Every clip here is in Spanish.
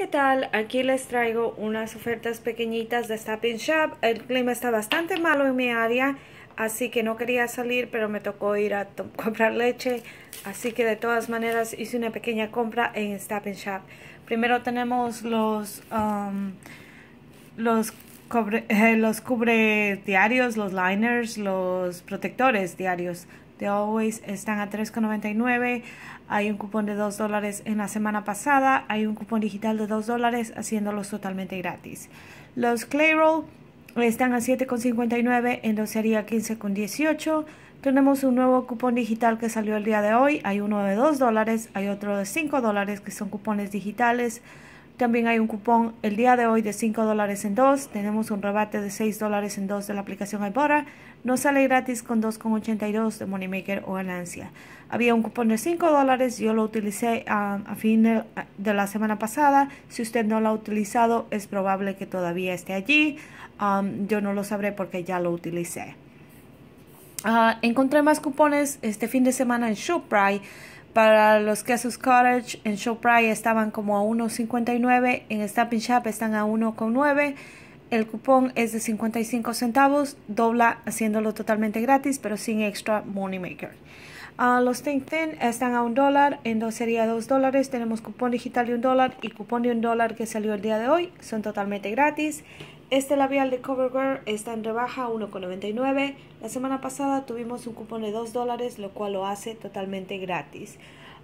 ¿Qué tal? Aquí les traigo unas ofertas pequeñitas de Stopping Shop. El clima está bastante malo en mi área, así que no quería salir, pero me tocó ir a comprar leche. Así que de todas maneras hice una pequeña compra en Stopping Shop. Primero tenemos los, um, los, los cubre diarios, los liners, los protectores diarios de Always están a 3,99. Hay un cupón de 2 dólares en la semana pasada. Hay un cupón digital de 2 dólares haciéndolos totalmente gratis. Los Clayroll están a 7,59 en docería 15,18. Tenemos un nuevo cupón digital que salió el día de hoy. Hay uno de 2 dólares, hay otro de 5 dólares que son cupones digitales. También hay un cupón el día de hoy de 5 en dos. Tenemos un rebate de 6 en dos de la aplicación ibora. No sale gratis con 2,82 de Moneymaker o ganancia Había un cupón de 5 Yo lo utilicé um, a fin de, la semana pasada. Si usted no lo ha utilizado, es probable que todavía esté allí. Um, yo no lo sabré porque ya lo utilicé. Ah, encontré más cupones este fin de semana en ShopRite. Para los quesos cottage en Shoprite estaban como a 1.59, en Stampin' Shop están a 1.9. El cupón es de 55 centavos, dobla haciéndolo totalmente gratis, pero sin extra money maker. Ah, los Think están a un dólar, en dos sería dos dólares. Tenemos cupón digital de un dólar y cupón de un dólar que salió el día de hoy. Son totalmente gratis. Este labial de CoverGirl está en rebaja 1,99. La semana pasada tuvimos un cupón de 2 dólares, lo cual lo hace totalmente gratis.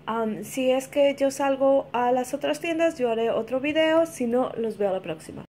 Um, si es que yo salgo a las otras tiendas, yo haré otro video. Si no, los veo a la próxima.